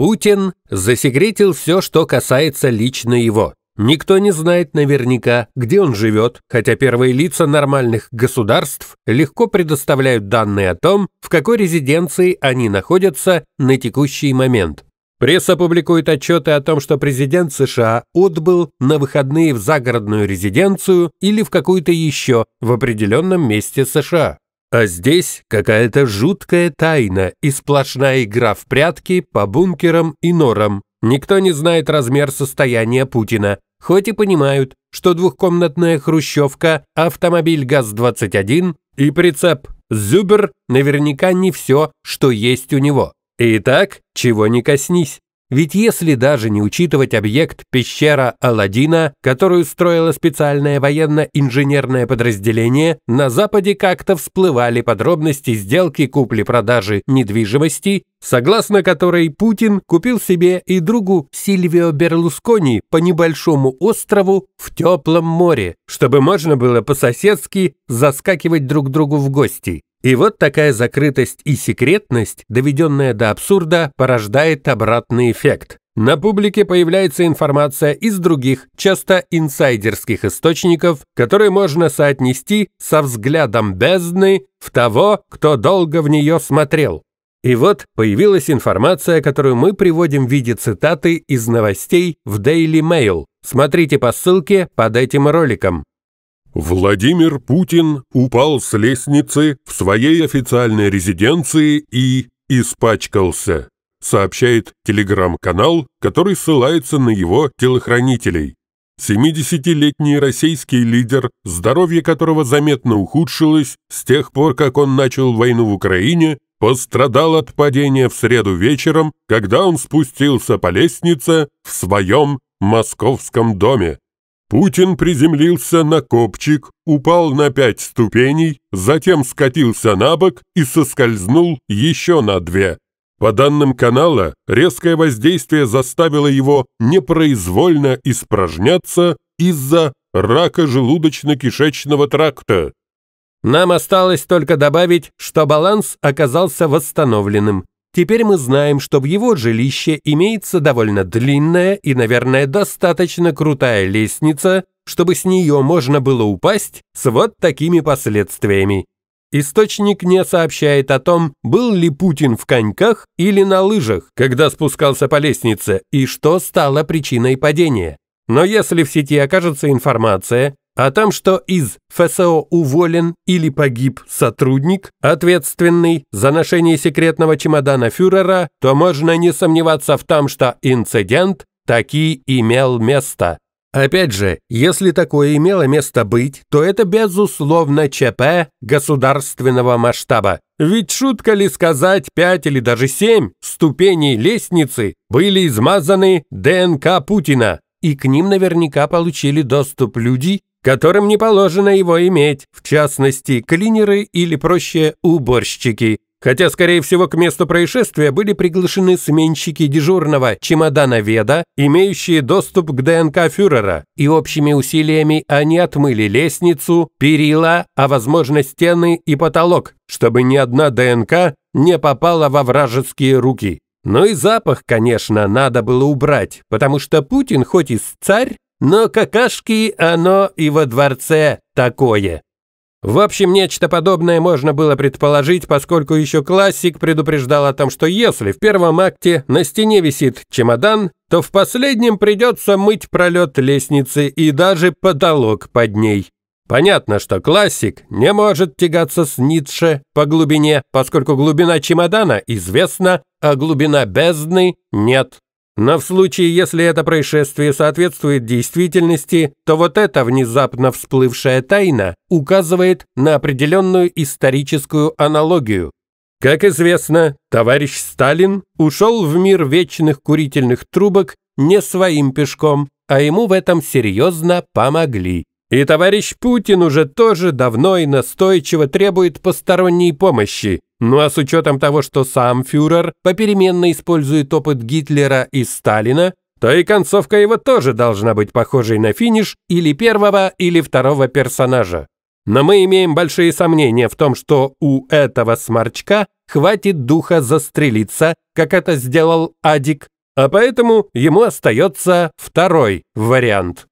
Путин засекретил все, что касается лично его. Никто не знает наверняка, где он живет, хотя первые лица нормальных государств легко предоставляют данные о том, в какой резиденции они находятся на текущий момент. Пресса публикует отчеты о том, что президент США отбыл на выходные в загородную резиденцию или в какую-то еще в определенном месте США. А здесь какая-то жуткая тайна и сплошная игра в прятки по бункерам и норам. Никто не знает размер состояния Путина, хоть и понимают, что двухкомнатная хрущевка, автомобиль ГАЗ-21 и прицеп «Зюбер» наверняка не все, что есть у него. Итак, чего не коснись. Ведь если даже не учитывать объект пещера Аладдина, которую строило специальное военно-инженерное подразделение, на Западе как-то всплывали подробности сделки купли-продажи недвижимости, согласно которой Путин купил себе и другу Сильвио Берлускони по небольшому острову в теплом море, чтобы можно было по-соседски заскакивать друг другу в гости. И вот такая закрытость и секретность, доведенная до абсурда, порождает обратный эффект. На публике появляется информация из других, часто инсайдерских источников, которые можно соотнести со взглядом бездны в того, кто долго в нее смотрел. И вот появилась информация, которую мы приводим в виде цитаты из новостей в Daily Mail. Смотрите по ссылке под этим роликом. Владимир Путин упал с лестницы в своей официальной резиденции и испачкался, сообщает телеграм-канал, который ссылается на его телохранителей. 70-летний российский лидер, здоровье которого заметно ухудшилось с тех пор, как он начал войну в Украине, пострадал от падения в среду вечером, когда он спустился по лестнице в своем московском доме. Путин приземлился на копчик, упал на пять ступеней, затем скатился на бок и соскользнул еще на две. По данным канала, резкое воздействие заставило его непроизвольно испражняться из-за рака желудочно-кишечного тракта. Нам осталось только добавить, что баланс оказался восстановленным. Теперь мы знаем, что в его жилище имеется довольно длинная и, наверное, достаточно крутая лестница, чтобы с нее можно было упасть с вот такими последствиями. Источник не сообщает о том, был ли Путин в коньках или на лыжах, когда спускался по лестнице, и что стало причиной падения. Но если в сети окажется информация, о а том, что из ФСО уволен или погиб сотрудник, ответственный за ношение секретного чемодана фюрера, то можно не сомневаться в том, что инцидент таки имел место. Опять же, если такое имело место быть, то это безусловно ЧП государственного масштаба. Ведь шутка ли сказать, пять или даже семь ступеней лестницы были измазаны ДНК Путина, и к ним наверняка получили доступ люди, которым не положено его иметь, в частности, клинеры или, проще, уборщики. Хотя, скорее всего, к месту происшествия были приглашены сменщики дежурного чемодана Веда, имеющие доступ к ДНК фюрера, и общими усилиями они отмыли лестницу, перила, а, возможно, стены и потолок, чтобы ни одна ДНК не попала во вражеские руки. Ну и запах, конечно, надо было убрать, потому что Путин хоть и царь, но какашки оно и во дворце такое. В общем, нечто подобное можно было предположить, поскольку еще классик предупреждал о том, что если в первом акте на стене висит чемодан, то в последнем придется мыть пролет лестницы и даже потолок под ней. Понятно, что классик не может тягаться с Ницше по глубине, поскольку глубина чемодана известна, а глубина бездны нет. Но в случае, если это происшествие соответствует действительности, то вот эта внезапно всплывшая тайна указывает на определенную историческую аналогию. Как известно, товарищ Сталин ушел в мир вечных курительных трубок не своим пешком, а ему в этом серьезно помогли. И товарищ Путин уже тоже давно и настойчиво требует посторонней помощи, ну а с учетом того, что сам фюрер попеременно использует опыт Гитлера и Сталина, то и концовка его тоже должна быть похожей на финиш или первого, или второго персонажа. Но мы имеем большие сомнения в том, что у этого сморчка хватит духа застрелиться, как это сделал Адик, а поэтому ему остается второй вариант.